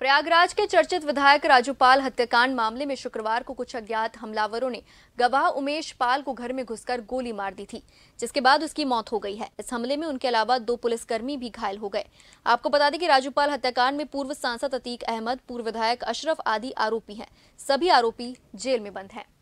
प्रयागराज के चर्चित विधायक राजूपाल हत्याकांड मामले में शुक्रवार को कुछ अज्ञात हमलावरों ने गवाह उमेश पाल को घर में घुसकर गोली मार दी थी जिसके बाद उसकी मौत हो गई है इस हमले में उनके अलावा दो पुलिसकर्मी भी घायल हो गए आपको बता दें कि राजूपाल हत्याकांड में पूर्व सांसद अतीक अहमद पूर्व विधायक अशरफ आदि आरोपी है सभी आरोपी जेल में बंद है